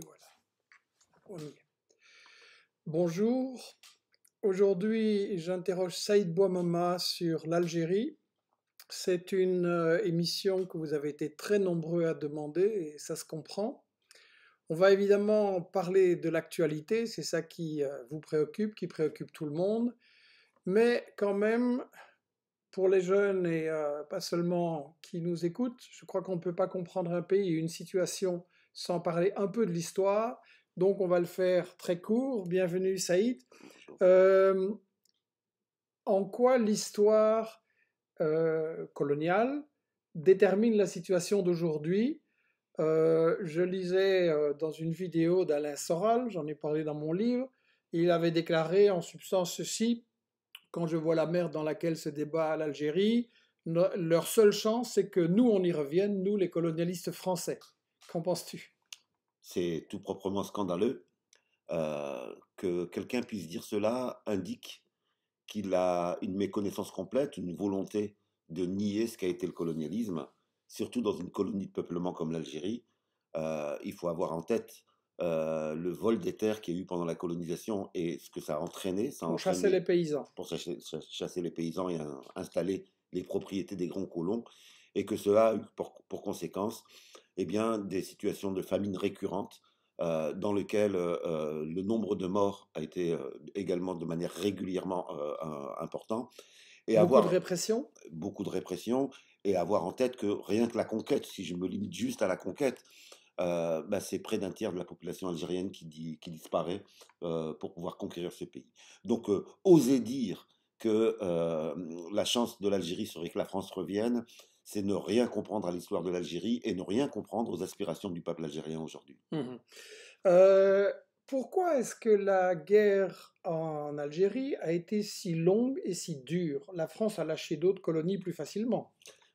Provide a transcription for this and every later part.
voilà, Bonjour, aujourd'hui j'interroge Saïd Bouamama sur l'Algérie. C'est une euh, émission que vous avez été très nombreux à demander et ça se comprend. On va évidemment parler de l'actualité, c'est ça qui euh, vous préoccupe, qui préoccupe tout le monde. Mais quand même, pour les jeunes et euh, pas seulement qui nous écoutent, je crois qu'on ne peut pas comprendre un pays et une situation sans parler un peu de l'histoire. Donc on va le faire très court. Bienvenue Saïd. Euh, en quoi l'histoire euh, coloniale détermine la situation d'aujourd'hui euh, Je lisais dans une vidéo d'Alain Soral, j'en ai parlé dans mon livre, il avait déclaré en substance ceci, quand je vois la mer dans laquelle se débat l'Algérie, leur seule chance, c'est que nous, on y revienne, nous, les colonialistes français. Qu'en penses-tu C'est tout proprement scandaleux. Euh, que quelqu'un puisse dire cela indique qu'il a une méconnaissance complète, une volonté de nier ce qu'a été le colonialisme, surtout dans une colonie de peuplement comme l'Algérie. Euh, il faut avoir en tête euh, le vol des terres qu'il y a eu pendant la colonisation et ce que ça a entraîné. pour chasser les paysans. Pour chasser, les paysans et installer les propriétés des grands colons, et que cela a eu pour conséquence eh bien, des situations de famine récurrentes dans lesquelles le nombre de morts a été également de manière régulièrement important. Et beaucoup avoir, de répression Beaucoup de répression, et avoir en tête que rien que la conquête, si je me limite juste à la conquête, bah, c'est près d'un tiers de la population algérienne qui, qui disparaît pour pouvoir conquérir ce pays. Donc, oser dire que la chance de l'Algérie serait que la France revienne, c'est ne rien comprendre à l'histoire de l'Algérie et ne rien comprendre aux aspirations du peuple algérien aujourd'hui. Mmh euh, pourquoi est-ce que la guerre en Algérie a été si longue et si dure La France a lâché d'autres colonies plus facilement.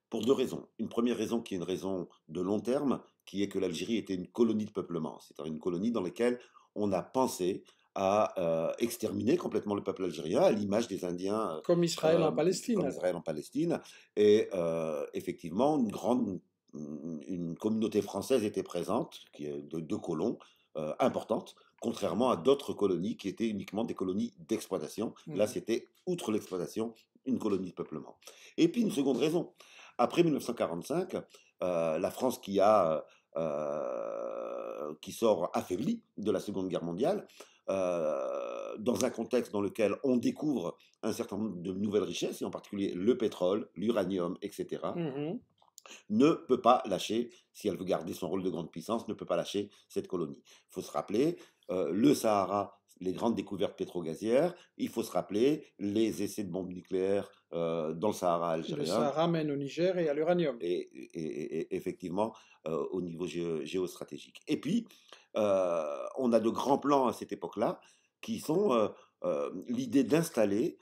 Pour deux raisons. Une première raison qui est une raison de long terme, qui est que l'Algérie était une colonie de peuplement, c'est-à-dire une colonie dans laquelle on a pensé a euh, exterminer complètement le peuple algérien à l'image des Indiens. Euh, comme Israël en Palestine. Israël en Palestine. Et euh, effectivement, une grande une communauté française était présente, qui est de, deux colons, euh, importante, contrairement à d'autres colonies qui étaient uniquement des colonies d'exploitation. Là, mmh. c'était, outre l'exploitation, une colonie de peuplement. Et puis, une seconde raison. Après 1945, la France qui a... qui sort affaiblie de la Seconde Guerre mondiale, euh, dans un contexte dans lequel on découvre un certain nombre de nouvelles richesses, et en particulier le pétrole, l'uranium, etc., mmh ne peut pas lâcher, si elle veut garder son rôle de grande puissance, ne peut pas lâcher cette colonie. Il faut se rappeler, euh, le Sahara les grandes découvertes pétrogazières, il faut se rappeler les essais de bombes nucléaires euh, dans le Sahara algérien. Le Sahara au Niger et à l'uranium. Et, effectivement, euh, au niveau géostratégique. Et puis, euh, on a de grands plans à cette époque-là qui sont l'idée d'installer,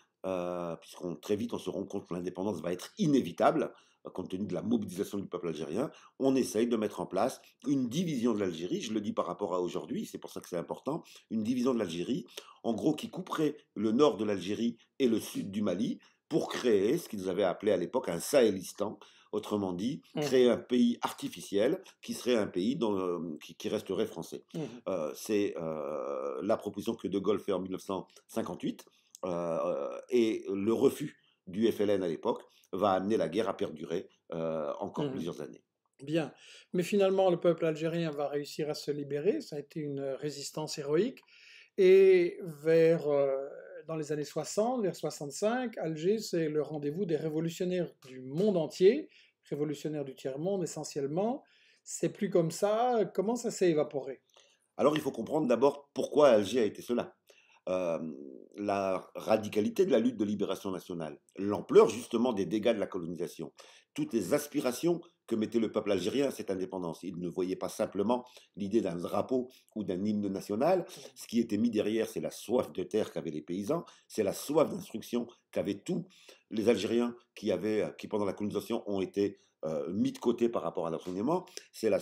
puisqu'on très vite on se rend compte que l'indépendance va être inévitable, bah, compte tenu de la mobilisation du peuple algérien, on essaye de mettre en place une division de l'Algérie, je le dis par rapport à aujourd'hui, c'est pour ça que c'est important, une division de l'Algérie, en gros qui couperait le nord de l'Algérie et le sud du Mali pour créer ce qu'ils avaient appelé à l'époque un Sahelistan, Autrement dit, mmh. créer un pays artificiel qui serait un pays dont, euh, qui, resterait français. Mmh. Euh, c'est euh, la proposition que De Gaulle fait en 1958 et le refus du FLN à l'époque, va amener la guerre à perdurer euh, encore mmh. plusieurs années. Bien. Mais finalement, le peuple algérien va réussir à se libérer. Ça a été une résistance héroïque. Et vers, euh, dans les années 60, vers 65, Alger, c'est le rendez-vous des révolutionnaires du monde entier, révolutionnaires du tiers-monde essentiellement. C'est plus comme ça. Comment ça s'est évaporé Alors, il faut comprendre d'abord pourquoi Alger a été cela la radicalité de la lutte de libération nationale, l'ampleur justement des dégâts de la colonisation, toutes les aspirations que mettait le peuple algérien à cette indépendance. Il ne voyait pas simplement l'idée d'un drapeau ou d'un hymne national. Ce qui était mis derrière, c'est la soif de terre qu'avaient les paysans, c'est la soif d'instruction qu'avaient tous les Algériens qui, avaient, qui pendant la colonisation, ont été mis de côté par rapport à l'enseignement. C'est la,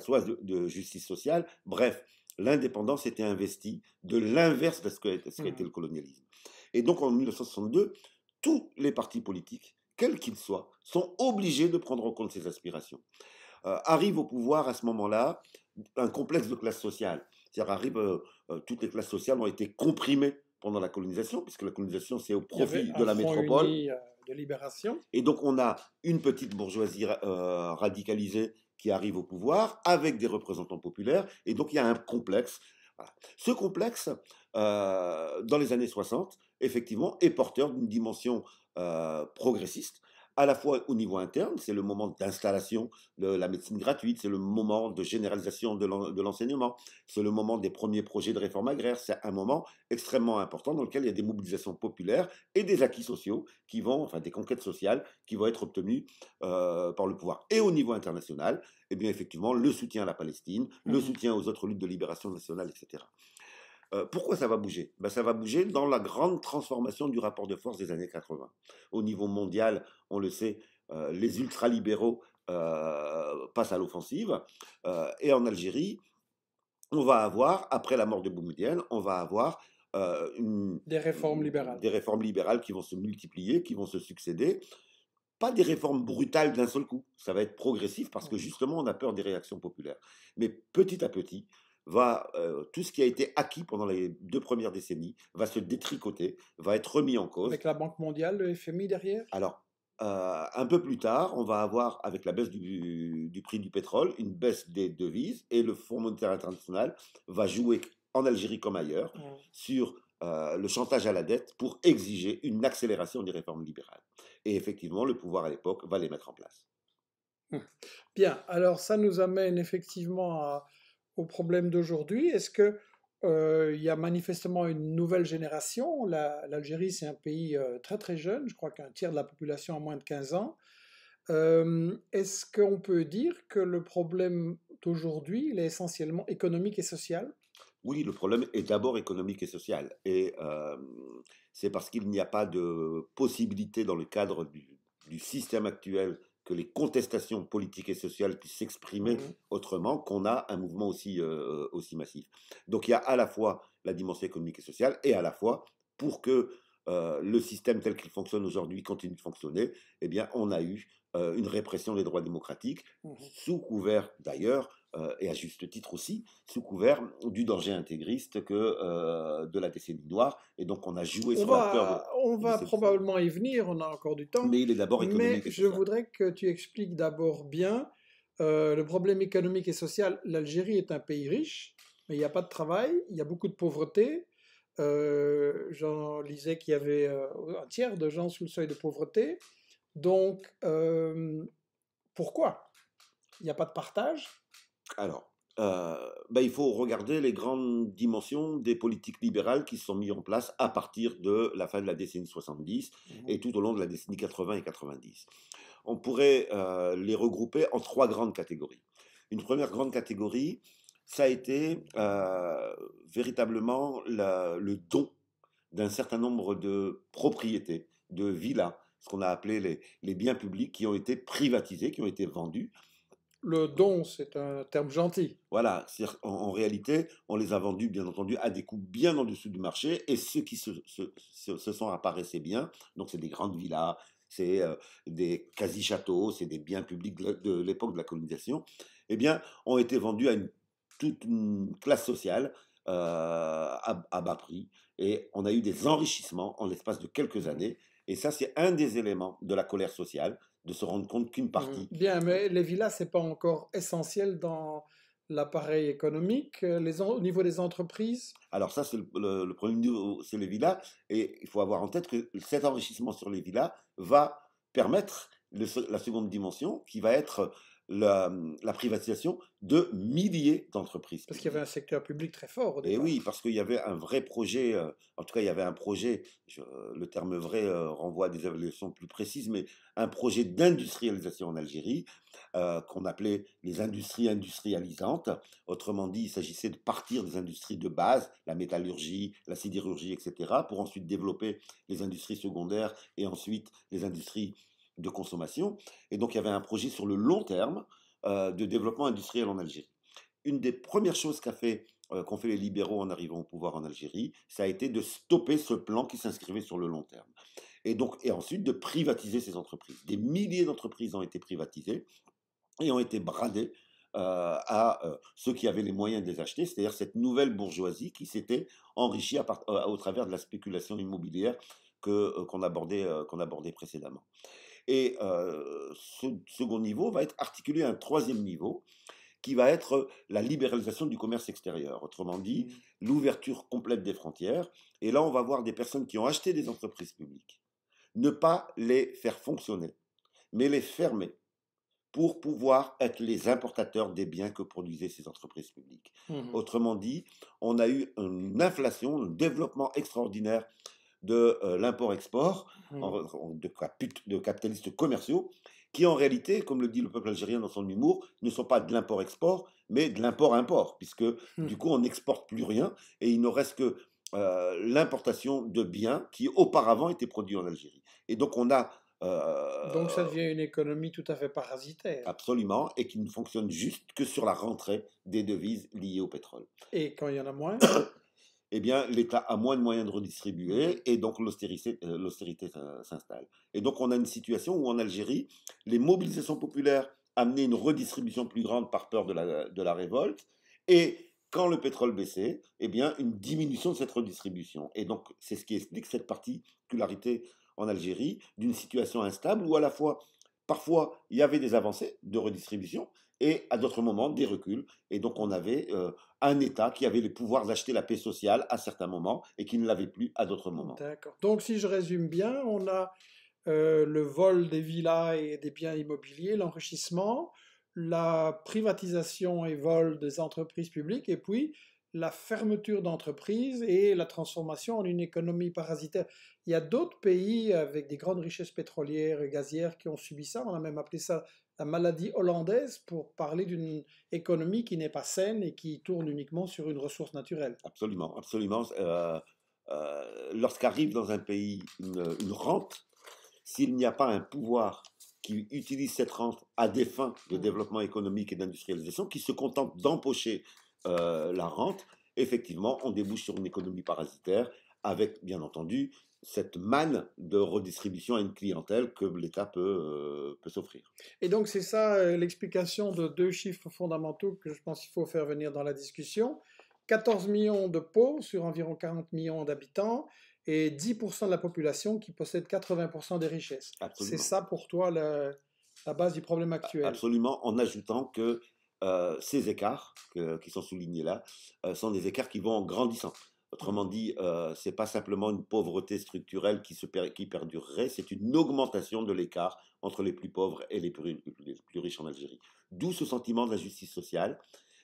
soif de justice sociale. Bref, l'indépendance était investie de l'inverse de ce qu'a été mmh. le colonialisme. Et donc en 1962, tous les partis politiques, quels qu'ils soient, sont obligés de prendre en compte ces aspirations. Euh, arrive au pouvoir à ce moment-là un complexe de classe sociale. C'est-à-dire arrive, euh, euh, toutes les classes sociales ont été comprimées pendant la colonisation, puisque la colonisation c'est au profit de la métropole. de libération. Et donc on a une petite bourgeoisie radicalisée qui arrive au pouvoir avec des représentants populaires, et donc il y a un complexe. Ce complexe, euh, dans les années 60, effectivement, est porteur d'une dimension euh, progressiste, à la fois au niveau interne, c'est le moment d'installation de la médecine gratuite, c'est le moment de généralisation de l'enseignement, c'est le moment des premiers projets de réforme agraire, c'est un moment extrêmement important dans lequel il y a des mobilisations populaires et des acquis sociaux qui vont, enfin des conquêtes sociales qui vont être obtenues euh, par le pouvoir. Et au niveau international, et eh bien effectivement, le soutien à la Palestine, le mmh soutien aux autres luttes de libération nationale, etc. Euh, pourquoi ça va bouger ben, Ça va bouger dans la grande transformation du rapport de force des années 80. Au niveau mondial, on le sait, euh, les ultralibéraux euh, passent à l'offensive. et en Algérie, on va avoir, après la mort de Boumoudienne, on va avoir Des réformes libérales qui vont se multiplier, qui vont se succéder. Pas des réformes brutales d'un seul coup. Ça va être progressif parce que justement, on a peur des réactions populaires. Mais petit à petit, va tout ce qui a été acquis pendant les deux premières décennies va se détricoter, va être remis en cause. Avec la Banque mondiale, le FMI derrière Alors, un peu plus tard, on va avoir, avec la baisse du, prix du pétrole, une baisse des devises et le Fonds monétaire international va jouer en Algérie comme ailleurs sur le chantage à la dette pour exiger une accélération des réformes libérales. Et effectivement, le pouvoir à l'époque va les mettre en place. Hum. Bien, alors ça nous amène effectivement à, au problème d'aujourd'hui Est-ce que euh, il y a manifestement une nouvelle génération L'Algérie, c'est un pays euh, très très jeune, je crois qu'un tiers de la population a moins de 15 ans. Euh, est-ce qu'on peut dire que le problème d'aujourd'hui, est essentiellement économique et social Oui, le problème est d'abord économique et social. Et c'est parce qu'il n'y a pas de possibilité dans le cadre du, du système actuel que les contestations politiques et sociales puissent s'exprimer mmh. autrement, qu'on a un mouvement aussi, euh, euh, aussi massif. Donc il y a à la fois la dimension économique et sociale, et à la fois, pour que euh, le système tel qu'il fonctionne aujourd'hui continue de fonctionner, eh bien on a eu une répression des droits démocratiques, mmh sous couvert d'ailleurs euh, et à juste titre aussi, sous couvert du danger intégriste que euh, de la décennie noire. Et donc on a joué sur la peur. on va probablement y venir, on a encore du temps. Mais il est d'abord économique. Mais je voudrais que tu expliques d'abord bien euh, le problème économique et social. L'Algérie est un pays riche, mais il n'y a pas de travail, il y a beaucoup de pauvreté. J'en lisais qu'il y avait un tiers de gens sous le seuil de pauvreté. Donc, pourquoi Il n'y a pas de partage, alors, euh, bah, il faut regarder les grandes dimensions des politiques libérales qui sont mises en place à partir de la fin de la décennie 70 mmh et tout au long de la décennie 80 et 90. On pourrait euh, les regrouper en trois grandes catégories. Une première grande catégorie, ça a été euh, véritablement le don d'un certain nombre de propriétés, de villas, ce qu'on a appelé les biens publics qui ont été privatisés, qui ont été vendus le don, c'est un terme gentil. Voilà, en, réalité, on les a vendus, bien entendu, à des coûts bien en dessous du marché, et ceux qui se, sont apparaissés bien, donc c'est des grandes villas, c'est euh, des quasi-châteaux, c'est des biens publics de, l'époque de la colonisation, eh bien, ont été vendus à une, toute une classe sociale euh, à, bas prix, et on a eu des enrichissements en l'espace de quelques années, et ça, c'est un des éléments de la colère sociale, de se rendre compte qu'une mmh. partie. Bien, mais les villas, c'est pas encore essentiel dans l'appareil économique, euh, les au niveau des entreprises Alors ça, c'est le, premier niveau, c'est les villas, et il faut avoir en tête que cet enrichissement sur les villas va permettre la seconde dimension, qui va être la, privatisation de milliers d'entreprises. Parce qu'il y avait un secteur public très fort. Au Et oui, parce qu'il y avait un vrai projet, euh, en tout cas il y avait un projet, le terme vrai euh, renvoie à des évaluations plus précises, mais un projet d'industrialisation en Algérie euh, qu'on appelait les industries industrialisantes. Autrement dit, il s'agissait de partir des industries de base, la métallurgie, la sidérurgie, etc., pour ensuite développer les industries secondaires et ensuite les industries de consommation. Et donc, il y avait un projet sur le long terme euh, de développement industriel en Algérie. Une des premières choses qu'a fait, euh, qu'ont fait les libéraux en arrivant au pouvoir en Algérie, ça a été de stopper ce plan qui s'inscrivait sur le long terme. Et, donc, et ensuite de privatiser ces entreprises. Des milliers d'entreprises ont été privatisées et ont été bradées euh, à ceux qui avaient les moyens de les acheter, c'est-à-dire cette nouvelle bourgeoisie qui s'était enrichie à au travers de la spéculation immobilière que, qu'on abordait, qu'on abordait précédemment. Et ce second niveau va être articulé à un troisième niveau qui va être la libéralisation du commerce extérieur. Autrement dit, mmh. l'ouverture complète des frontières. Et là, on va voir des personnes qui ont acheté des entreprises publiques, ne pas les faire fonctionner, mais les fermer pour pouvoir être les importateurs des biens que produisaient ces entreprises publiques. Mmh Autrement dit, on a eu une inflation, un développement extraordinaire de euh, l'import-export, mmh. de, capitalistes commerciaux, qui en réalité, comme le dit le peuple algérien dans son humour, ne sont pas de l'import-export, mais de l'import-import, puisque mmh. du coup on n'exporte plus rien et il ne reste que euh, l'importation de biens qui auparavant étaient produits en Algérie. Et donc on a euh, Donc ça devient une économie tout à fait parasitaire. Absolument, et qui ne fonctionne juste que sur la rentrée des devises liées au pétrole. Et quand il y en a moins eh bien, l'État a moins de moyens de redistribuer et donc l'austérité euh, s'installe. Et donc, on a une situation où en Algérie, les mobilisations populaires amenaient une redistribution plus grande par peur de la, de la révolte et quand le pétrole baissait, eh bien, une diminution de cette redistribution. Et donc, c'est ce qui explique cette particularité en Algérie d'une situation instable où à la fois, parfois, il y avait des avancées de redistribution, et à d'autres moments des reculs. Et donc on avait euh, un État qui avait le pouvoir d'acheter la paix sociale à certains moments et qui ne l'avait plus à d'autres moments. D'accord. Donc si je résume bien, on a euh, le vol des villas et des biens immobiliers, l'enrichissement, la privatisation et vol des entreprises publiques, et puis la fermeture d'entreprises et la transformation en une économie parasitaire. Il y a d'autres pays avec des grandes richesses pétrolières et gazières qui ont subi ça. On a même appelé ça la maladie hollandaise pour parler d'une économie qui n'est pas saine et qui tourne uniquement sur une ressource naturelle. Absolument, absolument. Euh, euh, lorsqu'arrive dans un pays une, rente, s'il n'y a pas un pouvoir qui utilise cette rente à des fins de mmh. développement économique et d'industrialisation, qui se contente d'empocher euh, la rente, effectivement, on débouche sur une économie parasitaire avec bien entendu cette manne de redistribution à une clientèle que l'État peut, euh, peut s'offrir. Et donc c'est ça euh, l'explication de deux chiffres fondamentaux que je pense qu'il faut faire venir dans la discussion. 14 millions de pauvres sur environ 40 millions d'habitants et 10% de la population qui possède 80% des richesses. C'est ça pour toi la, base du problème actuel. Absolument, en ajoutant que euh, ces écarts qui sont soulignés là sont des écarts qui vont en grandissant. Autrement dit, euh, ce n'est pas simplement une pauvreté structurelle qui, se qui perdurerait, c'est une augmentation de l'écart entre les plus pauvres et les plus, riches en Algérie. D'où ce sentiment d'injustice sociale,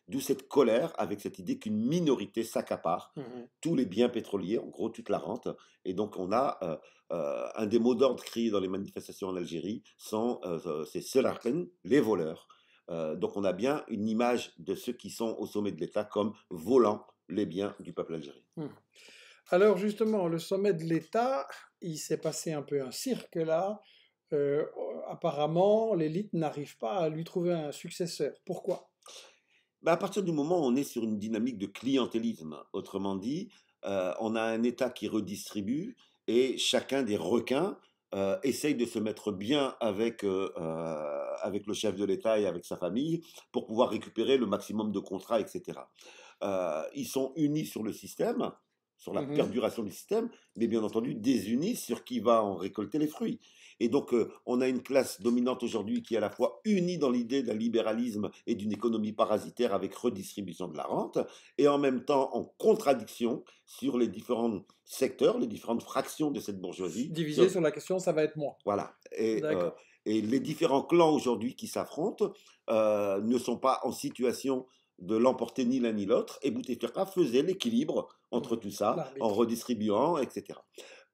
d'où cette colère avec cette idée qu'une minorité s'accapare mmh tous les biens pétroliers, en gros toute la rente. Et donc on a euh, euh, un des mots d'ordre criés dans les manifestations en Algérie, c'est Selarken, les voleurs. donc on a bien une image de ceux qui sont au sommet de l'État comme volants les biens du peuple algérien. Hmm. Alors justement, le sommet de l'État, il s'est passé un peu un cirque là. Euh, apparemment, l'élite n'arrive pas à lui trouver un successeur. Pourquoi bah, À partir du moment où on est sur une dynamique de clientélisme, autrement dit, euh, on a un État qui redistribue et chacun des requins euh, essaye de se mettre bien avec, avec le chef de l'État et avec sa famille pour pouvoir récupérer le maximum de contrats, etc. Euh, ils sont unis sur le système, sur la mmh perduration du système, mais bien entendu désunis sur qui va en récolter les fruits. Et donc, euh, on a une classe dominante aujourd'hui qui est à la fois unie dans l'idée d'un libéralisme et d'une économie parasitaire avec redistribution de la rente, et en même temps en contradiction sur les différents secteurs, les différentes fractions de cette bourgeoisie. Divisé sur, la question, ça va être moi. Voilà. Et, euh, et les différents clans aujourd'hui qui s'affrontent ne sont pas en situation de l'emporter ni l'un ni l'autre, et Bouteflika faisait l'équilibre entre tout ça, en redistribuant, etc.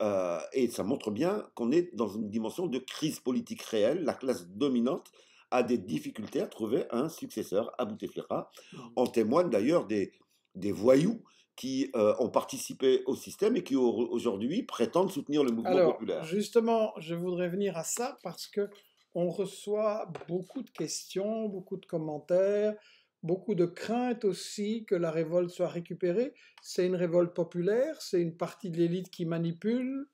Euh, et ça montre bien qu'on est dans une dimension de crise politique réelle. La classe dominante a des difficultés à trouver un successeur à Bouteflika. En mmh. témoigne d'ailleurs des, des voyous qui euh, ont participé au système et qui aujourd'hui prétendent soutenir le mouvement populaire. Justement, je voudrais venir à ça parce que on reçoit beaucoup de questions, beaucoup de commentaires beaucoup de crainte aussi que la révolte soit récupérée. C'est une révolte populaire, c'est une partie de l'élite qui manipule.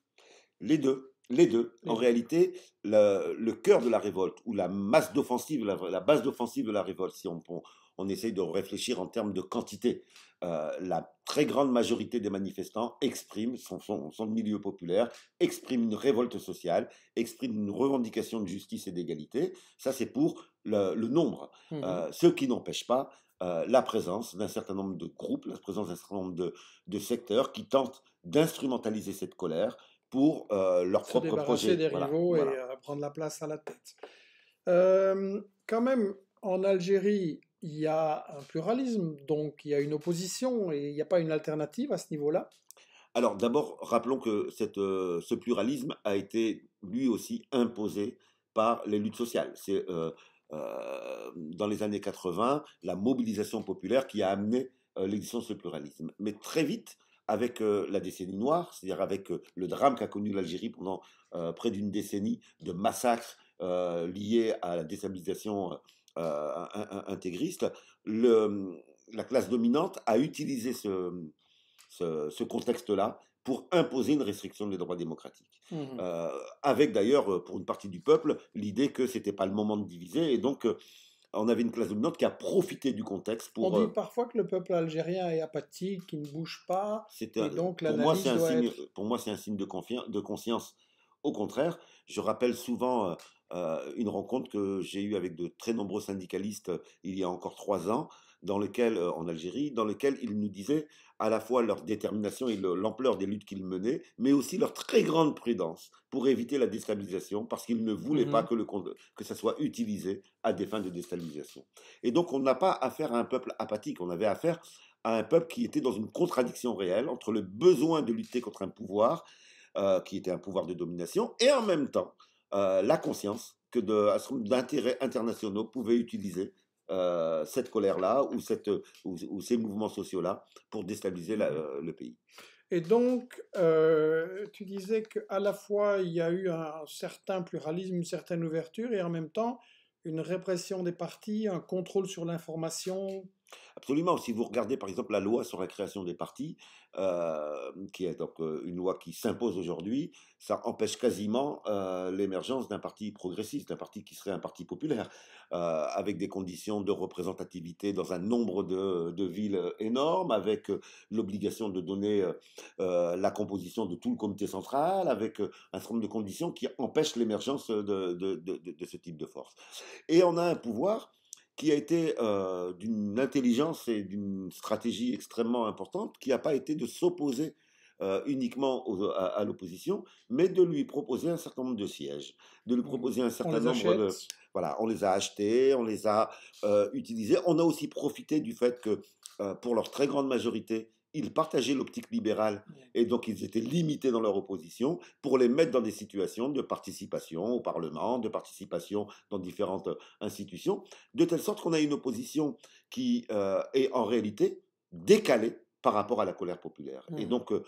Les deux. Les deux. en réalité, le, cœur de la révolte, ou la masse d'offensive, la, base d'offensive de la révolte, si on, prend, on essaye de réfléchir en termes de quantité. Euh, la très grande majorité des manifestants expriment, son son milieu populaire, expriment une révolte sociale, expriment une revendication de justice et d'égalité. Ça, c'est pour le, nombre. Mmh euh, ce qui n'empêche pas euh, la présence d'un certain nombre de groupes, la présence d'un certain nombre de, secteurs qui tentent d'instrumentaliser cette colère pour leur propre projet. des rivaux et prendre la place à la tête. quand même, en Algérie, il y a un pluralisme, donc il y a une opposition et il n'y a pas une alternative à ce niveau-là Alors d'abord, rappelons que cette, euh, ce pluralisme a été lui aussi imposé par les luttes sociales. C'est euh, euh, dans les années 80 la mobilisation populaire qui a amené l'existence du pluralisme. Mais très vite, avec la décennie noire, c'est-à-dire avec le drame qu'a connu l'Algérie pendant près d'une décennie de massacres liés à la déstabilisation euh, intégriste, la classe dominante a utilisé ce, contexte-là pour imposer une restriction des droits démocratiques. Mmh euh, avec d'ailleurs, euh, pour une partie du peuple, l'idée que ce n'était pas le moment de diviser, et donc on avait une classe dominante qui a profité du contexte pour. On dit parfois que le peuple algérien est apathique, qu'il ne bouge pas. donc pour moi, c'est un, signe, pour moi, c'est un signe de conscience. Au contraire, je rappelle souvent euh, une rencontre que j'ai eue avec de très nombreux syndicalistes euh, il y a encore trois ans, dans lequel, euh, en Algérie, dans lequel ils nous disaient à la fois leur détermination et l'ampleur des luttes qu'ils menaient, mais aussi leur très grande prudence pour éviter la déstabilisation, parce qu'ils ne mmh voulaient pas que, le, que ça soit utilisé à des fins de déstabilisation. Et donc on n'a pas affaire à un peuple apathique, on avait affaire à un peuple qui était dans une contradiction réelle entre le besoin de lutter contre un pouvoir, qui était un pouvoir de domination, et en même temps euh, la conscience que d'intérêts internationaux pouvaient utiliser euh, cette colère-là ou, ces mouvements sociaux-là pour déstabiliser euh, le pays. Et donc, tu disais qu'à la fois, il y a eu un certain pluralisme, une certaine ouverture, et en même temps, une répression des partis, un contrôle sur l'information Absolument. Si vous regardez par exemple la loi sur la création des partis, euh, qui est donc euh, une loi qui s'impose aujourd'hui, ça empêche quasiment euh, l'émergence d'un parti progressiste, d'un parti qui serait un parti populaire, avec des conditions de représentativité dans un nombre de, villes énormes, avec l'obligation de donner la composition de tout le comité central, avec un certain nombre de conditions qui empêchent l'émergence de, ce type de force. Et on a un pouvoir qui a été euh, d'une intelligence et d'une stratégie extrêmement importante, qui n'a pas été de s'opposer euh, uniquement à, l'opposition, mais de lui proposer un certain nombre de sièges, de lui mmh. proposer un certain nombre de... Voilà, on les a achetés, on les a euh, utilisés. On a aussi profité du fait que, pour leur très grande majorité, ils partageaient l'optique libérale et donc ils étaient limités dans leur opposition pour les mettre dans des situations de participation au Parlement, de participation dans différentes euh, institutions, de telle sorte qu'on a une opposition qui euh, est en réalité décalée par rapport à la colère populaire. Et mmh. donc euh,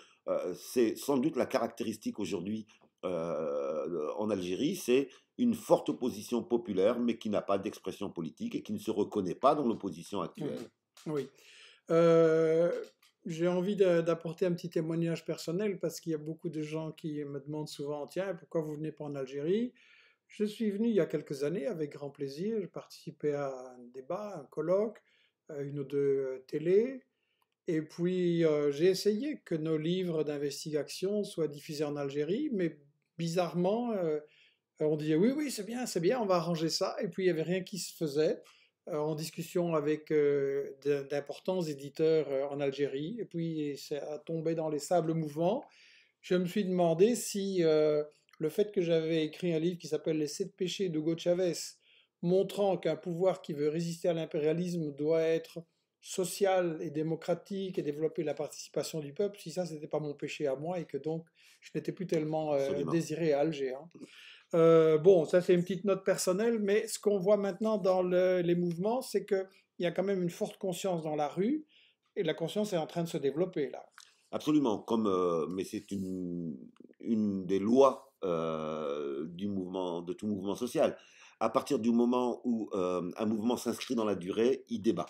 c'est sans doute la caractéristique aujourd'hui en Algérie, c'est une forte opposition populaire mais qui n'a pas d'expression politique et qui ne se reconnaît pas dans l'opposition mmh. actuelle. Oui j'ai envie d'apporter un petit témoignage personnel parce qu'il y a beaucoup de gens qui me demandent souvent Tiens, pourquoi vous venez pas en Algérie Je suis venu il y a quelques années avec grand plaisir. Je participais à un débat, un colloque, euh, une ou deux euh, télé. Et puis euh, j'ai essayé que nos livres d'investigation soient diffusés en Algérie, mais bizarrement, on disait Oui, oui, c'est bien, c'est bien, on va arranger ça. Et puis il n'y avait rien qui se faisait. Euh, en discussion avec euh, d'importants éditeurs euh, en Algérie, et puis ça a tombé dans les sables mouvants. Je me suis demandé si le fait que j'avais écrit un livre qui s'appelle Les sept péchés d'Hugo Chavez, montrant qu'un pouvoir qui veut résister à l'impérialisme doit être social et démocratique et développer la participation du peuple, si ça, c'était pas mon péché à moi et que donc je n'étais plus tellement désiré à Alger. Hein. Euh, bon, ça c'est une petite note personnelle, mais ce qu'on voit maintenant dans les mouvements, c'est qu'il y a quand même une forte conscience dans la rue, et la conscience est en train de se développer là. Absolument, comme, euh, mais c'est une, des lois euh, du mouvement, de tout mouvement social. À partir du moment où un mouvement s'inscrit dans la durée, il débat.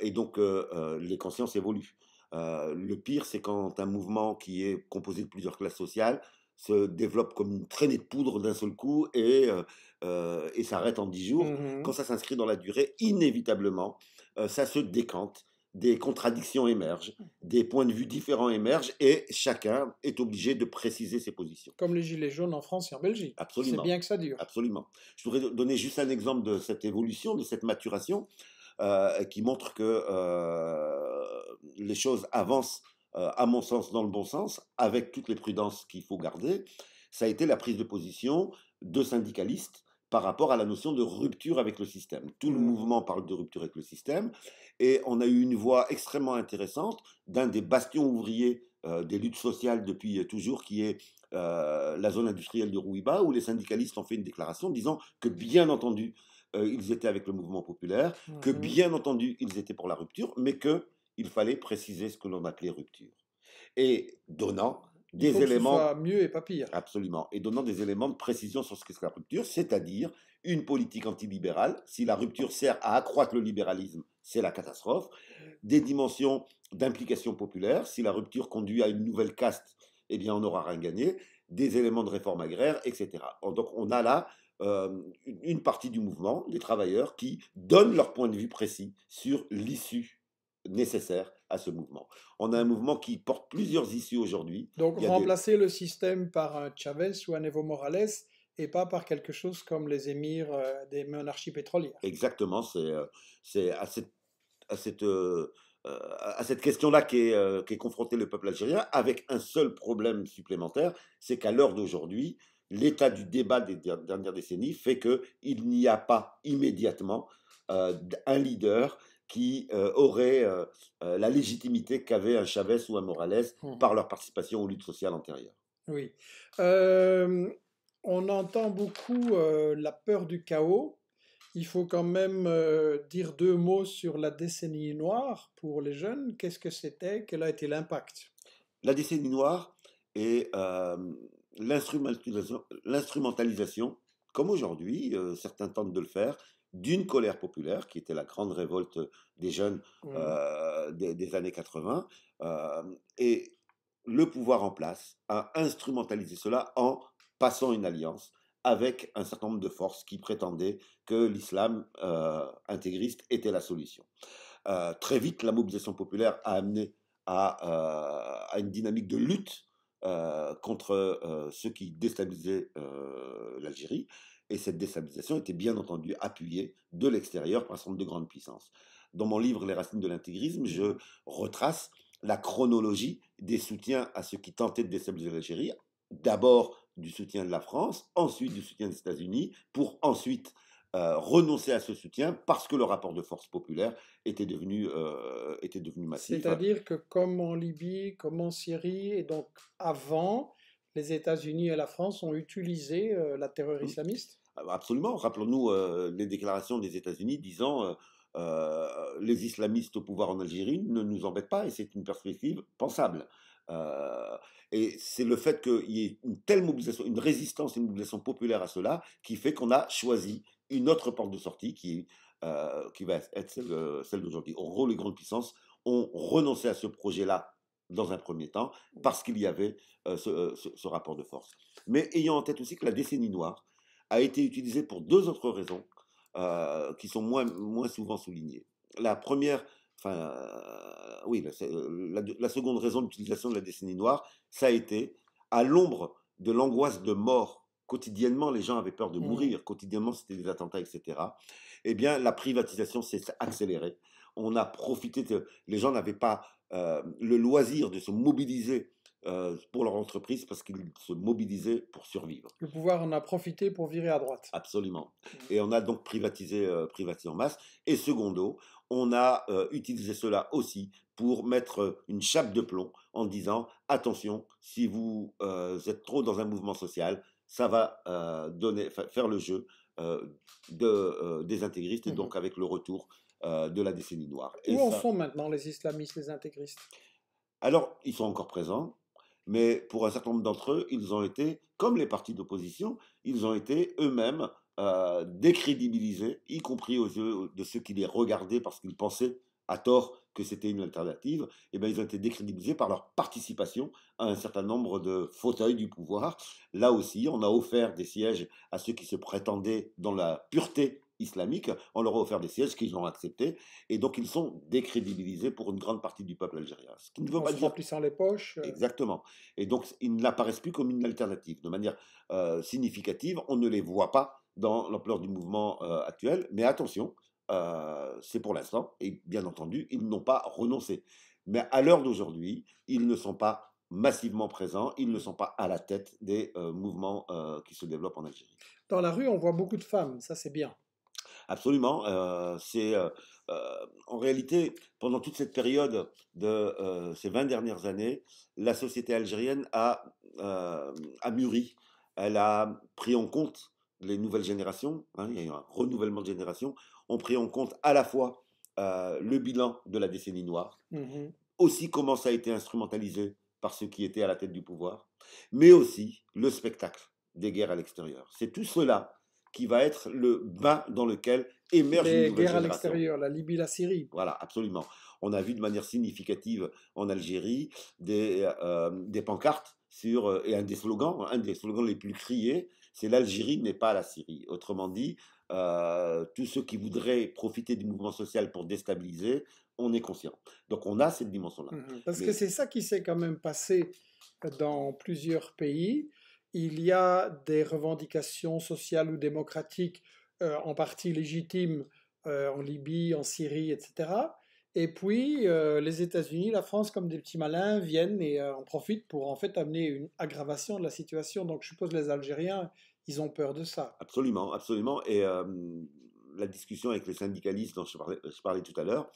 et donc les consciences évoluent. le pire, c'est quand un mouvement qui est composé de plusieurs classes sociales se développe comme une traînée de poudre d'un seul coup et, s'arrête en dix jours. Mmh Quand ça s'inscrit dans la durée, inévitablement, ça se décante, des contradictions émergent, mmh. des points de vue différents émergent et chacun est obligé de préciser ses positions. Comme les Gilets jaunes en France et en Belgique. Absolument. C'est bien que ça dure. Absolument. Je voudrais donner juste un exemple de cette évolution, de cette maturation qui montre que les choses avancent euh, à mon sens, dans le bon sens, avec toutes les prudences qu'il faut garder, ça a été la prise de position de syndicalistes par rapport à la notion de rupture avec le système. Tout le mmh. mouvement parle de rupture avec le système, et on a eu une voix extrêmement intéressante d'un des bastions ouvriers euh, des luttes sociales depuis euh, toujours, qui est la zone industrielle de Rouiba, où les syndicalistes ont fait une déclaration disant que, bien entendu, ils étaient avec le mouvement populaire, que, mmh. bien entendu, ils étaient pour la rupture, mais que il fallait préciser ce que l'on appelait rupture. Et donnant des éléments. Que mieux et pas pire. Absolument. Et donnant des éléments de précision sur ce qu'est la rupture, c'est-à-dire une politique antilibérale. Si la rupture sert à accroître le libéralisme, c'est la catastrophe. Des dimensions d'implication populaire. Si la rupture conduit à une nouvelle caste, eh bien, on n'aura rien gagné. Des éléments de réforme agraire, etc. Donc, on a là euh, une partie du mouvement, des travailleurs, qui donnent leur point de vue précis sur l'issue nécessaire à ce mouvement. On a un mouvement qui porte plusieurs issues aujourd'hui. Donc remplacer le système par un euh, Chavez ou un Evo Morales et pas par quelque chose comme les émirs euh, des monarchies pétrolières. Exactement, c'est euh, à cette, question-là qu'est confronté le peuple algérien, avec un seul problème supplémentaire, c'est qu'à l'heure d'aujourd'hui, l'état du débat des dernières décennies fait qu'il n'y a pas immédiatement un leader qui euh, auraient euh, euh, la légitimité qu'avait un Chavez ou un Morales mmh. par leur participation aux luttes sociales antérieures. Oui. on entend beaucoup la peur du chaos. Il faut quand même dire deux mots sur la décennie noire pour les jeunes. Qu'est-ce que c'était Quel a été l'impact La décennie noire est l'instrumentalisation, comme aujourd'hui, certains tentent de le faire, d'une colère populaire, qui était la grande révolte des jeunes mmh. euh, des, années 80. Euh, et le pouvoir en place a instrumentalisé cela en passant une alliance avec un certain nombre de forces qui prétendaient que l'islam euh, intégriste était la solution. très vite, la mobilisation populaire a amené à, à une dynamique de lutte contre ceux qui déstabilisaient l'Algérie. Et cette déstabilisation était bien entendu appuyée de l'extérieur par un centre de grandes puissances. Dans mon livre Les racines de l'intégrisme, je retrace la chronologie des soutiens à ceux qui tentaient de déstabiliser l'Algérie. D'abord du soutien de la France, ensuite du soutien des États-Unis, pour ensuite euh, renoncer à ce soutien parce que le rapport de force populaire était devenu, euh, était devenu massif. C'est-à-dire que comme en Libye, comme en Syrie, et donc avant, les États-Unis et la France ont utilisé euh, la terreur mmh. islamiste ah bah, Absolument. Rappelons-nous euh, les déclarations des États-Unis disant euh, les islamistes au pouvoir en Algérie ne nous embêtent pas et c'est une perspective pensable. et c'est le fait qu'il y ait une telle mobilisation, une résistance, une mobilisation populaire à cela, qui fait qu'on a choisi une autre porte de sortie qui, va être celle, celle d'aujourd'hui. En gros, les grandes puissances ont renoncé à ce projet-là dans un premier temps, parce qu'il y avait ce, rapport de force. Mais ayant en tête aussi que la décennie noire a été utilisée pour deux autres raisons qui sont moins, moins souvent soulignées. La première, enfin, oui, la, seconde raison d'utilisation de la décennie noire, ça a été à l'ombre de l'angoisse de mort. Quotidiennement, les gens avaient peur de mmh. mourir. Quotidiennement, c'était des attentats, etc. Eh bien, la privatisation s'est accélérée on a profité de, les gens n'avaient pas euh, le loisir de se mobiliser euh, pour leur entreprise parce qu'ils se mobilisaient pour survivre. Le pouvoir en a profité pour virer à droite. Absolument. Mmh. Et on a donc euh, privatisé, en masse. Et secondo, on a utilisé cela aussi pour mettre une chape de plomb en disant attention, si vous êtes trop dans un mouvement social, ça va donner, faire le jeu des intégristes, et mmh donc avec le retour euh, de la décennie noire. Et Où en sont maintenant les islamistes, les intégristes Alors, ils sont encore présents, mais pour un certain nombre d'entre eux, ils ont été, comme les partis d'opposition, ils ont été eux-mêmes euh, décrédibilisés, y compris aux yeux de ceux qui les regardaient parce qu'ils pensaient à tort que c'était une alternative, et eh bien ils ont été décrédibilisés par leur participation à un certain nombre de fauteuils du pouvoir. Là aussi, on a offert des sièges à ceux qui se prétendaient dans la pureté islamique, on leur a offert des sièges qu'ils ont acceptés, et donc ils sont décrédibilisés pour une grande partie du peuple algérien. Ce qui ne veut pas se plus remplissant les poches. Euh. Exactement. Et donc ils n'apparaissent plus comme une alternative. De manière euh, significative, on ne les voit pas dans l'ampleur du mouvement euh, actuel, mais attention, c'est pour l'instant, et bien entendu, ils n'ont pas renoncé. Mais à l'heure d'aujourd'hui, ils ne sont pas massivement présents, ils ne sont pas à la tête des mouvements qui se développent en Algérie. Dans la rue, on voit beaucoup de femmes, ça c'est bien. Absolument. Euh, c'est euh, euh, en réalité pendant toute cette période de ces 20 dernières années, la société algérienne a, a mûri. Elle a pris en compte les nouvelles générations. Hein, il y a eu un renouvellement de génération, On pris en compte à la fois le bilan de la décennie noire, mmh aussi comment ça a été instrumentalisé par ceux qui étaient à la tête du pouvoir, mais aussi le spectacle des guerres à l'extérieur. C'est tout cela qui va être le bain dans lequel émerge les une nouvelle guerres à l'extérieur, la Libye, la Syrie. Voilà, absolument. On a vu de manière significative en Algérie des, euh, des pancartes sur, euh, et un des slogans, un des slogans les plus criés, c'est l'Algérie n'est pas la Syrie. Autrement dit, euh, tous ceux qui voudraient profiter du mouvement social pour déstabiliser, on est conscient. Donc on a cette dimension-là. Mmh Parce que c'est ça qui s'est quand même passé dans plusieurs pays il y a des revendications sociales ou démocratiques euh, en partie légitimes euh, en Libye, en Syrie, etc. Et puis euh, les États-Unis, la France, comme des petits malins, viennent et en profitent pour en fait amener une aggravation de la situation. Donc je suppose les Algériens, ils ont peur de ça. Absolument, absolument. Et la discussion avec les syndicalistes dont je parlais, tout à l'heure,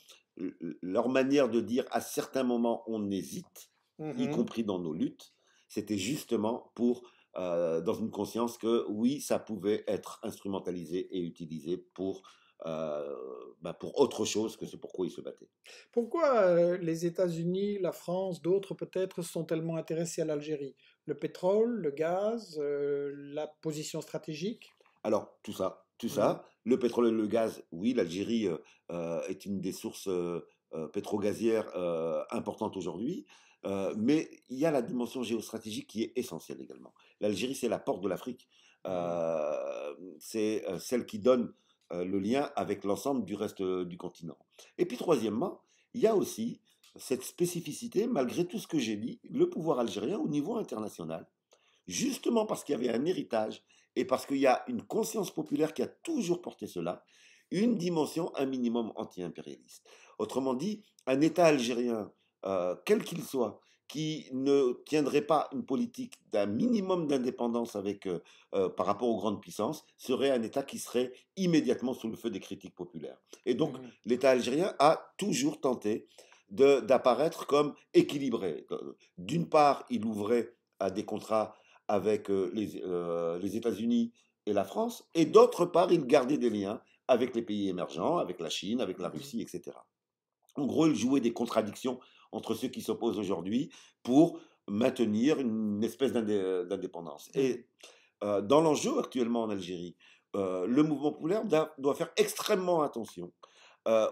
leur manière de dire à certains moments on hésite, y mhm. compris dans nos luttes, c'était justement pour euh, dans une conscience que oui, ça pouvait être instrumentalisé et utilisé pour euh, bah, pour autre chose que ce pourquoi ils se battaient. Pourquoi euh, les États-Unis, la France, d'autres peut-être sont tellement intéressés à l'Algérie Le pétrole, le gaz, la position stratégique Alors, tout ça, tout ça. Le pétrole et le gaz, oui, l'Algérie est une des sources pétrogazières importantes aujourd'hui. Euh, mais il y a la dimension géostratégique qui est essentielle également. L'Algérie, c'est la porte de l'Afrique. Euh, c'est euh, celle qui donne le lien avec l'ensemble du reste du continent. Et puis troisièmement, il y a aussi cette spécificité, malgré tout ce que j'ai dit, le pouvoir algérien au niveau international, justement parce qu'il y avait un héritage et parce qu'il y a une conscience populaire qui a toujours porté cela, une dimension un minimum anti-impérialiste. Autrement dit, un État algérien euh, quel qu'il soit, qui ne tiendrait pas une politique d'un minimum d'indépendance avec euh, euh, par rapport aux grandes puissances serait un État qui serait immédiatement sous le feu des critiques populaires. Et donc mmh l'État algérien a toujours tenté d'apparaître comme équilibré. D'une part, il ouvrait à des contrats avec les, les États-Unis et la France, et d'autre part, il gardait des liens avec les pays émergents, avec la Chine, avec la mmh Russie, etc. En gros, il jouait des contradictions entre ceux qui s'opposent aujourd'hui pour maintenir une espèce euh, d'indépendance. Mmh. Et euh, dans l'enjeu actuellement en Algérie, euh, le mouvement populaire doit faire extrêmement attention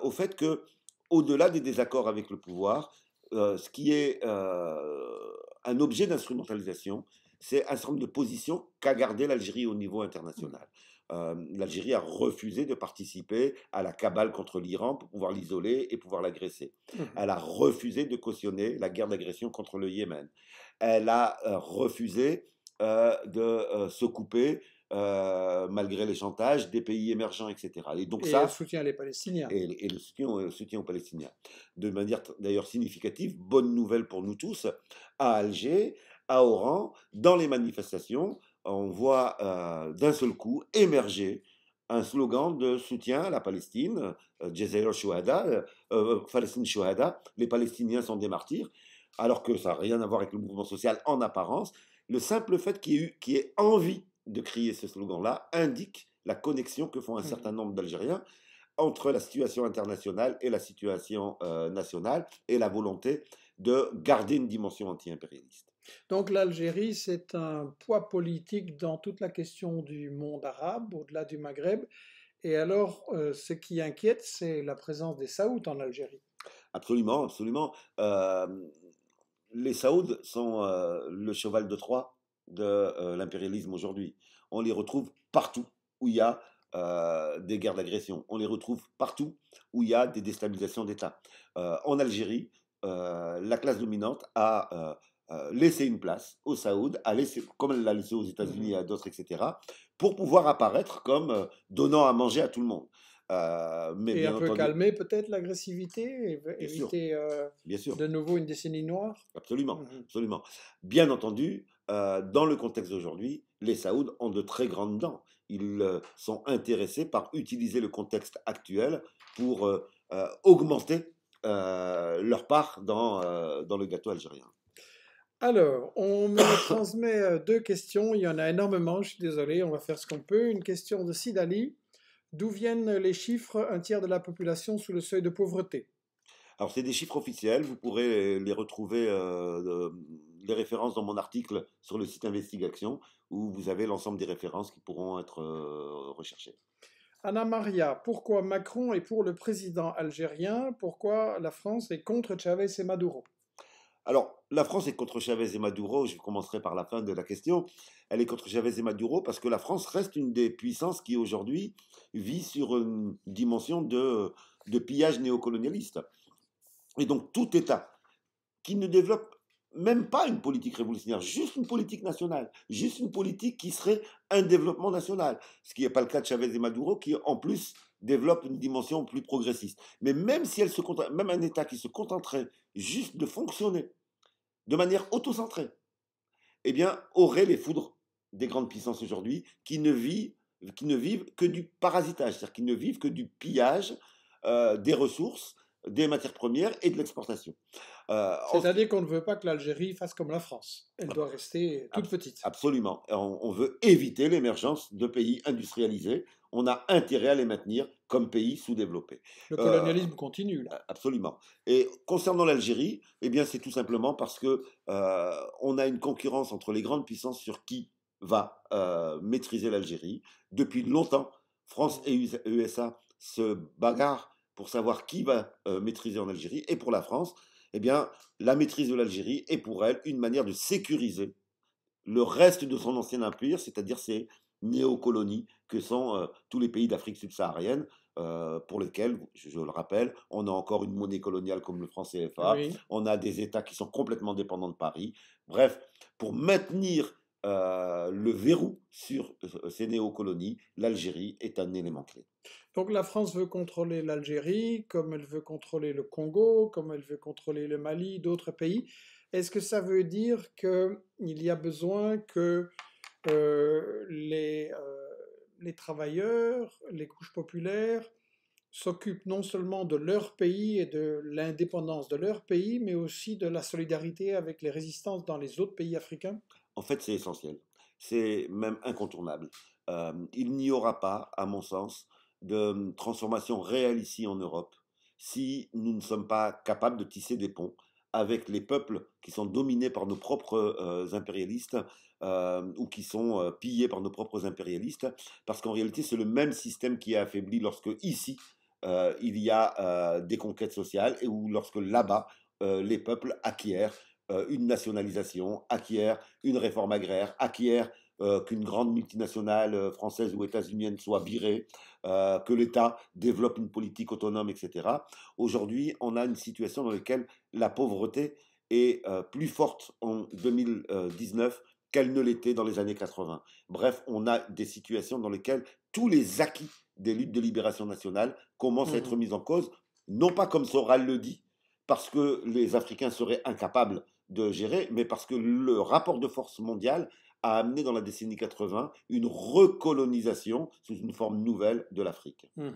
au fait que, au-delà des désaccords avec le pouvoir, ce qui est un objet d'instrumentalisation, c'est un certain nombre de positions qu'a gardées l'Algérie au niveau mmh. international. Euh, l'Algérie a refusé de participer à la cabale contre l'Iran pour pouvoir l'isoler et pouvoir l'agresser. Mmh. Elle a refusé de cautionner la guerre d'agression contre le Yémen. Elle a euh, refusé euh, de se couper malgré les chantages des pays émergents, etc. Et donc ça, le soutien les Palestiniens. Et, soutien, le soutien aux Palestiniens. De manière d'ailleurs significative, bonne nouvelle pour nous tous, à Alger, à Oran, dans les manifestations, on voit euh, d'un seul coup émerger un slogan de soutien à la Palestine, euh, "Jezero euh, Shuhada, Palestine les Palestiniens sont des martyrs, alors que ça n'a rien à voir avec le mouvement social en apparence. Le simple fait qu'il y, ait envie de crier ce slogan-là indique la connexion que font un mmh certain nombre d'Algériens entre la situation internationale et la situation nationale et la volonté de garder une dimension anti-impérialiste. Donc l'Algérie, c'est un poids politique dans toute la question du monde arabe, au-delà du Maghreb. Et alors, euh, ce qui inquiète, c'est la présence des Saouds en Algérie. Absolument, absolument. Euh, les Saouds sont euh, le cheval de Troie de l'impérialisme aujourd'hui. On les retrouve partout où il y a des guerres d'agression. On les retrouve partout où il y a des déstabilisations d'État. en Algérie, la classe dominante a euh, laisser une place au Saoud, à laisser, comme elle l'a laissé aux États-Unis mmh et à d'autres, etc., pour pouvoir apparaître comme euh, donnant à manger à tout le monde. Euh, mais et un peu calmer peut-être l'agressivité, éviter de nouveau une décennie noire. Absolument, mmh absolument. Bien entendu, dans le contexte d'aujourd'hui, les Saouds ont de très grandes dents. Ils sont intéressés par utiliser le contexte actuel pour augmenter leur part dans, dans le gâteau algérien. Alors, on me transmet euh, deux questions. Il y en a énormément, je suis désolé. On va faire ce qu'on peut. Une question de Sidali. D'où viennent les chiffres un tiers de la population sous le seuil de pauvreté Alors, c'est des chiffres officiels. Vous pourrez les retrouver, euh, les références dans mon article sur le site Investigation, où vous avez l'ensemble des références qui pourront être euh, recherchées. Anna Maria, pourquoi Macron est pour le président algérien Pourquoi la France est contre Chavez et Maduro alors, la France est contre Chavez et Maduro, je commencerai par la fin de la question, elle est contre Chavez et Maduro parce que la France reste une des puissances qui aujourd'hui vit sur une dimension de, pillage néocolonialiste. Et donc tout État qui ne développe même pas une politique révolutionnaire, juste une politique nationale, juste une politique qui serait un développement national, ce qui n'est pas le cas de Chavez et Maduro, qui en plus développe une dimension plus progressiste. Mais même si elle se même un État qui se contenterait juste de fonctionner de manière auto-centrée, eh bien, aurait les foudres des grandes puissances aujourd'hui qui ne vivent que du parasitage, c'est-à-dire qui ne vivent que du pillage euh, des ressources, des matières premières et de l'exportation. Euh, c'est-à-dire qu'on ne veut pas que l'Algérie fasse comme la France. Elle doit rester euh, toute petite. Absolument. on veut éviter l'émergence de pays industrialisés on a intérêt à les maintenir comme pays sous développés Le euh, colonialisme continue Absolument. Et concernant l'Algérie, eh bien c'est tout simplement parce que euh, on a une concurrence entre les grandes puissances sur qui va euh, maîtriser l'Algérie. Depuis longtemps, France et USA se bagarrent pour savoir qui va maîtriser en Algérie. Et pour la France, eh bien la maîtrise de l'Algérie est pour elle une manière de sécuriser le reste de son ancien empire, c'est-à-dire cest néocolonies que sont euh, tous les pays d'Afrique subsaharienne, euh, pour lesquels, je, le rappelle, on a encore une monnaie coloniale comme le franc CFA, on a des États qui sont complètement dépendants de Paris. Bref, pour maintenir euh, le verrou sur ces néocolonies, l'Algérie est un élément clé. Donc la France veut contrôler l'Algérie, comme elle veut contrôler le Congo, comme elle veut contrôler le Mali, d'autres pays. Est-ce que ça veut dire qu'il y a besoin que les, euh, les travailleurs, les couches populaires s'occupent non seulement de leur pays et de l'indépendance de leur pays, mais aussi de la solidarité avec les résistances dans les autres pays africains En fait, c'est essentiel. C'est même incontournable. Euh, il n'y aura pas, à mon sens, de hum, transformation réelle ici en Europe si nous ne sommes pas capables de tisser des ponts avec les peuples qui sont dominés par nos propres euh, impérialistes euh, ou qui sont euh, pillés par nos propres impérialistes, parce qu'en réalité c'est le même système qui est affaibli lorsque ici il y a des conquêtes sociales et où lorsque là-bas les peuples acquièrent une nationalisation, acquièrent une réforme agraire, acquièrent euh, qu'une grande multinationale euh, française ou états-unienne soit virée, euh, que l'État développe une politique autonome, etc. Aujourd'hui, on a une situation dans laquelle la pauvreté est plus forte en 2019 qu'elle ne l'était dans les années 80. Bref, on a des situations dans lesquelles tous les acquis des luttes de libération nationale commencent à être mmh. mis en cause, non pas comme Soral le dit, parce que les Africains seraient incapables de gérer, mais parce que le rapport de force mondial a amené dans la décennie 80 une recolonisation sous une forme nouvelle de l'Afrique. Mmh.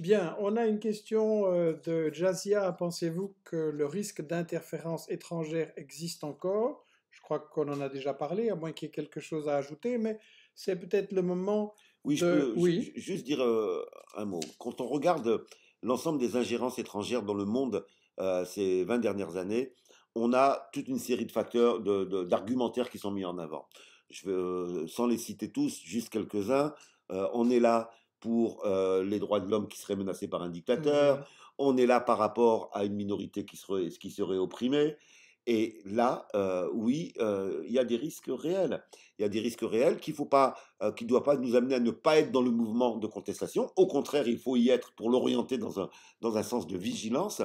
Bien, on a une question euh, de Jazia. Pensez-vous que le risque d'interférence étrangère existe encore Je crois qu'on en a déjà parlé, à moins qu'il y ait quelque chose à ajouter, mais c'est peut-être le moment. Oui, je peux juste dire euh, un mot. Quand on regarde l'ensemble des ingérences étrangères dans le monde euh, ces 20 dernières années, on a toute une série de facteurs, d'argumentaires qui sont mis en avant. Je veux, euh, sans les citer tous, juste quelques-uns, euh, on est là pour euh, les droits de l'homme qui seraient menacés par un dictateur, mmh on est là par rapport à une minorité qui serait opprimée, et là, euh, oui, euh, il y a des risques réels. Il y a des risques réels qu'il faut pas, euh, qui ne doivent pas nous amener à ne pas être dans le mouvement de contestation. Au contraire, il faut y être pour l'orienter dans un, dans un sens de vigilance,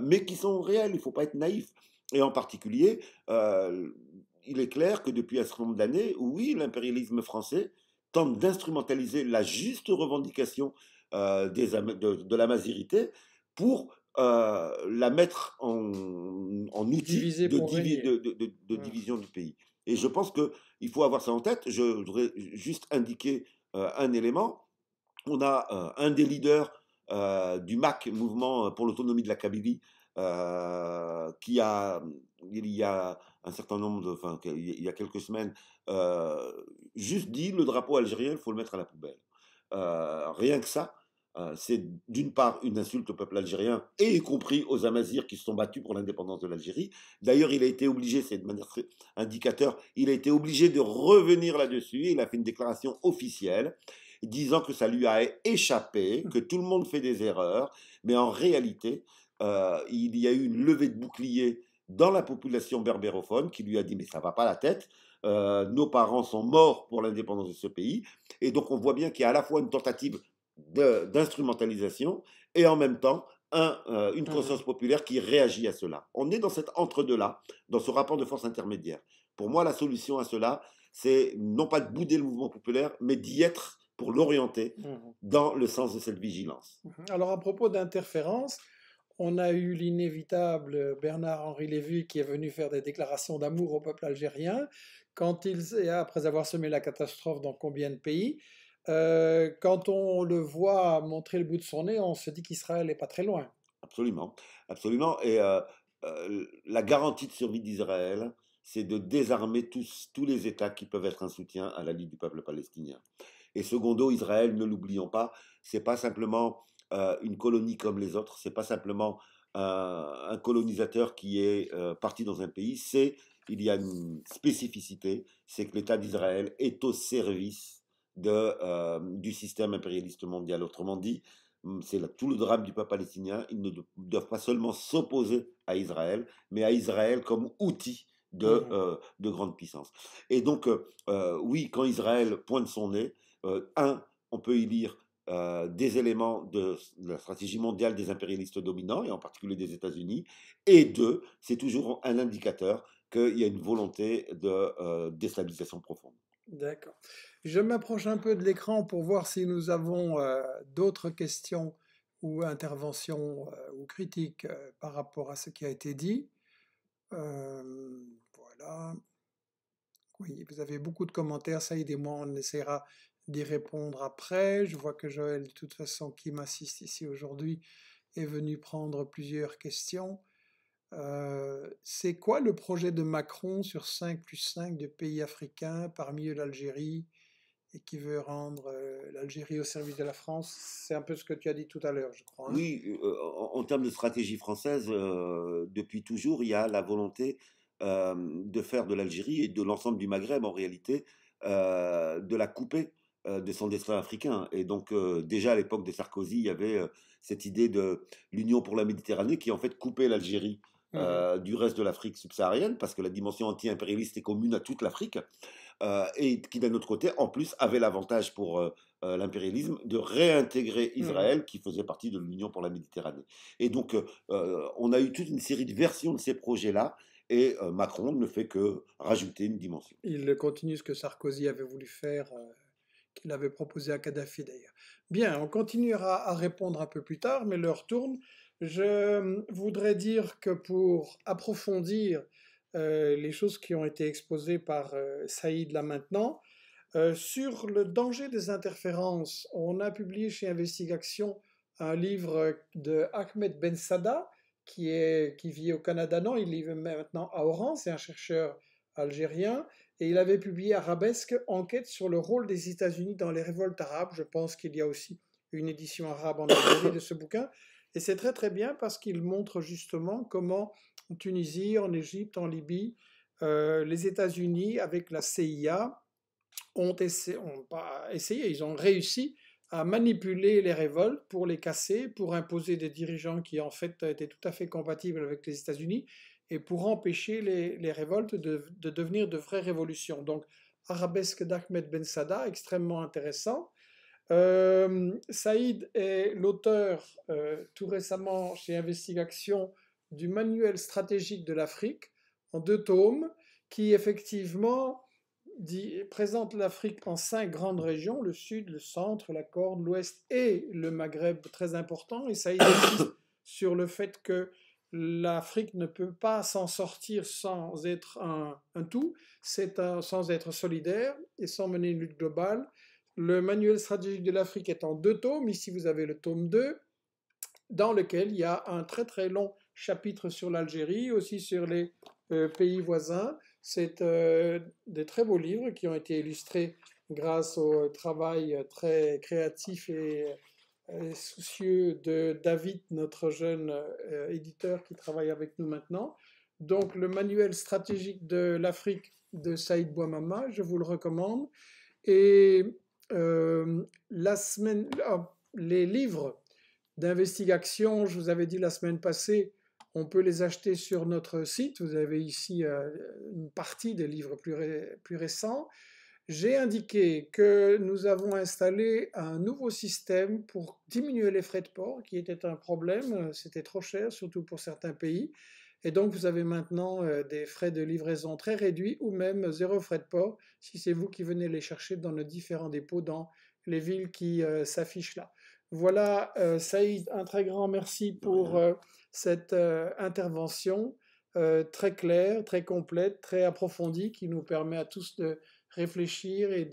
mais qui sont réels. Il ne faut pas être naïf. Et en particulier, il est clair que depuis un certain nombre d'années, oui, l'impérialisme français tente d'instrumentaliser la juste revendication des, de, de la masérité pour euh, la mettre en, en outil de, mmh. division du pays. Et je mmh. pense qu'il faut avoir ça en tête. Je voudrais juste indiquer euh, un élément. On a euh, un des leaders du MAC, Mouvement pour l'autonomie de la Kabylie, qui a, mmh, il y a un certain nombre de, enfin, il y a quelques semaines, juste dit le drapeau algérien, il faut le mettre à la poubelle. rien que ça, euh, c'est d'une part une insulte au peuple algérien, et y compris aux Amazirs qui se sont battus pour l'indépendance de l'Algérie. D'ailleurs, il a été obligé, c'est de manière indicateur, il a été obligé de revenir là-dessus. Il a fait une déclaration officielle disant que ça lui a échappé, hum. que tout le monde fait des erreurs, mais en réalité, euh, il y a eu une levée de bouclier dans la population berbérophone qui lui a dit mais ça va pas la tête, euh, nos parents sont morts pour l'indépendance de ce pays, et donc on voit bien qu'il y a à la fois une tentative d'instrumentalisation et en même temps euh, une mmh. conscience populaire qui réagit à cela. On est dans cet entre-deux-là, dans ce rapport de force intermédiaire. Pour moi, la solution à cela, c'est non pas de bouder le mouvement populaire, mais d'y être pour l'orienter mmh. dans le sens de cette vigilance. Mmh. Alors à propos d'interférence, on a eu l'inévitable Bernard-Henri Lévy qui est venu faire des déclarations d'amour au peuple algérien quand il, après avoir semé la catastrophe dans combien de pays quand on le voit montrer le bout de son nez, on se dit qu'Israël n'est pas très loin. Absolument, absolument. Et la garantie de survie d'Israël, c'est de désarmer tous, tous les États qui peuvent être un soutien à la Ligue du peuple palestinien. Et secondo, Israël, ne l'oublions pas, c'est pas simplement une colonie comme les autres, c'est pas simplement un colonisateur qui est parti dans un pays, c'est il y a une spécificité, c'est que l'État d'Israël est au service de, euh, du système impérialiste mondial. Autrement dit, c'est tout le drame du peuple palestinien. Ils ne doivent pas seulement s'opposer à Israël, mais à Israël comme outil de, mmh euh, de grande puissance. Et donc, euh, oui, quand Israël pointe son nez, un, on peut y lire des éléments de, la stratégie mondiale des impérialistes dominants, et en particulier des États-Unis. Et deux, c'est toujours un indicateur qu'il y a une volonté de déstabilisation profonde. D'accord. Je m'approche un peu de l'écran pour voir si nous avons euh, d'autres questions ou interventions euh, ou critiques euh, par rapport à ce qui a été dit. voilà. Oui, vous avez beaucoup de commentaires, ça et moi on essaiera d'y répondre après. Je vois que Joël, de toute façon, qui m'assiste ici aujourd'hui, est venu prendre plusieurs questions. Euh, c'est quoi le projet de Macron sur 5 plus 5 de pays africains, parmi eux l'Algérie, et qui veut rendre euh, l'Algérie au service de la France C'est un peu ce que tu as dit tout à l'heure, je crois. Hein. oui, euh, en, termes de stratégie française, depuis toujours, il y a la volonté de faire de l'Algérie et de l'ensemble du Maghreb, en réalité, de la couper de son destin africain. Et donc déjà à l'époque de Sarkozy, il y avait cette idée de l'Union pour la Méditerranée qui en fait coupait l'Algérie euh, mhm. du reste de l'Afrique subsaharienne, parce que la dimension anti-impérialiste est commune à toute l'Afrique, euh, et qui d'un autre côté, en plus, avait l'avantage pour euh, l'impérialisme de réintégrer mhm. Israël, qui faisait partie de l'Union pour la Méditerranée. Et donc, on a eu toute une série de versions de ces projets-là, et Macron ne fait que rajouter une dimension. Il continue ce que Sarkozy avait voulu faire, qu'il avait proposé à Kadhafi d'ailleurs. Bien, on continuera à répondre un peu plus tard, mais l'heure tourne. Je hum, voudrais dire que pour approfondir euh, les choses qui ont été exposées par euh, Saïd là maintenant, euh, sur le danger des interférences, on a publié chez Investigation un livre de Ahmed Ben Sada, qui, est, qui vit au Canada, non, il vit maintenant à Oran, c'est un chercheur algérien, et il avait publié Arabesque, enquête sur le rôle des États-Unis dans les révoltes arabes. Je pense qu'il y a aussi une édition arabe en anglais de ce bouquin. Et c'est très très bien parce qu'il montre justement comment en Tunisie, en Égypte, en Libye, euh, les États-Unis avec la CIA ont, essayé, ils ont réussi à manipuler les révoltes pour les casser, pour imposer des dirigeants qui en fait étaient tout à fait compatibles avec les États-Unis et pour empêcher les, révoltes de, de, devenir de vraies révolutions. Donc, arabesque d'Ahmed Ben Sada, extrêmement intéressant. Euh, Saïd est l'auteur euh, tout récemment chez Investigation du manuel stratégique de l'Afrique en deux tomes qui effectivement présente l'Afrique en cinq grandes régions, le sud, le centre, la Corne, l'ouest et le Maghreb très important. Et Saïd insiste sur le fait que l'Afrique ne peut pas s'en sortir sans être un, tout, c'est sans être solidaire et sans mener une lutte globale. Le manuel stratégique de l'Afrique est en deux tomes. Ici, vous avez le tome 2, dans lequel il y a un très très long chapitre sur l'Algérie, aussi sur les euh, pays voisins. C'est euh, des très beaux livres qui ont été illustrés grâce au euh, travail très créatif et soucieux de David, notre jeune éditeur qui travaille avec nous maintenant. Donc le manuel stratégique de l'Afrique de Saïd Bouamama, je vous le recommande. Et euh, la semaine, ah, les livres d'investigation, je vous avais dit la semaine passée, on peut les acheter sur notre site. Vous avez ici euh, une partie des livres plus récents. J'ai indiqué que nous avons installé un nouveau système pour diminuer les frais de port, qui était un problème, c'était trop cher, surtout pour certains pays. Et donc, vous avez maintenant euh, des frais de livraison très réduits ou même zéro frais de port si c'est vous qui venez les chercher dans nos différents dépôts dans les villes qui euh, s'affichent là. Voilà, euh, Saïd, un très grand merci pour cette intervention très claire, très complète, très approfondie qui nous permet à tous de réfléchir et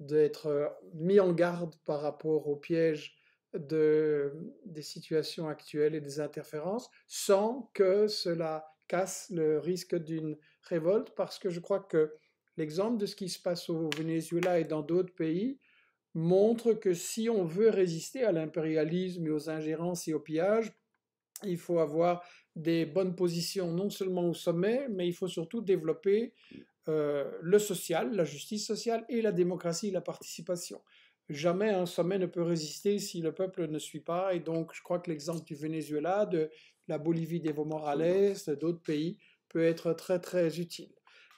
d'être mis en garde par rapport aux pièges de, des situations actuelles et des interférences sans que cela casse le risque d'une révolte parce que je crois que l'exemple de ce qui se passe au Venezuela et dans d'autres pays montre que si on veut résister à l'impérialisme et aux ingérences et aux pillages, il faut avoir des bonnes positions non seulement au sommet, mais il faut surtout développer euh, le social, la justice sociale et la démocratie et la participation jamais un sommet ne peut résister si le peuple ne suit pas. Et donc, je crois que l'exemple du Venezuela, de la Bolivie d'Evo Morales, d'autres pays, peut être très, très utile.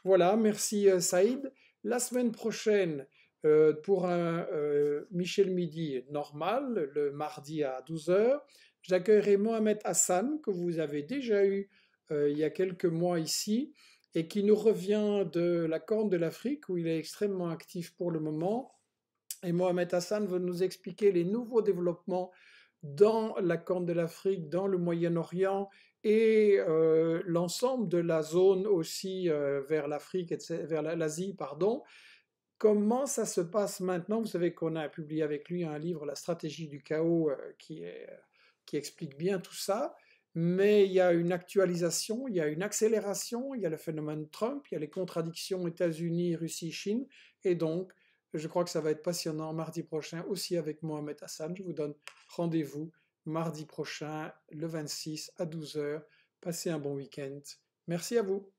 Voilà, merci euh, Saïd. La semaine prochaine, euh, pour un euh, Michel Midi normal, le mardi à 12h, j'accueillerai Mohamed Hassan, que vous avez déjà eu il y a quelques mois ici, et qui nous revient de la Corne de l'Afrique, où il est extrêmement actif pour le moment et Mohamed Hassan veut nous expliquer les nouveaux développements dans la Corne de l'Afrique, dans le Moyen-Orient et euh, l'ensemble de la zone aussi euh, vers l'Afrique, vers l'Asie, pardon. Comment ça se passe maintenant Vous savez qu'on a publié avec lui un livre, La stratégie du chaos, euh, qui, est, qui explique bien tout ça. Mais il y a une actualisation, il y a une accélération, il y a le phénomène Trump, il y a les contradictions États-Unis, Russie, Chine, et donc je crois que ça va être passionnant mardi prochain aussi avec Mohamed Hassan. Je vous donne rendez-vous mardi prochain, le 26 à 12h. Passez un bon week-end. Merci à vous.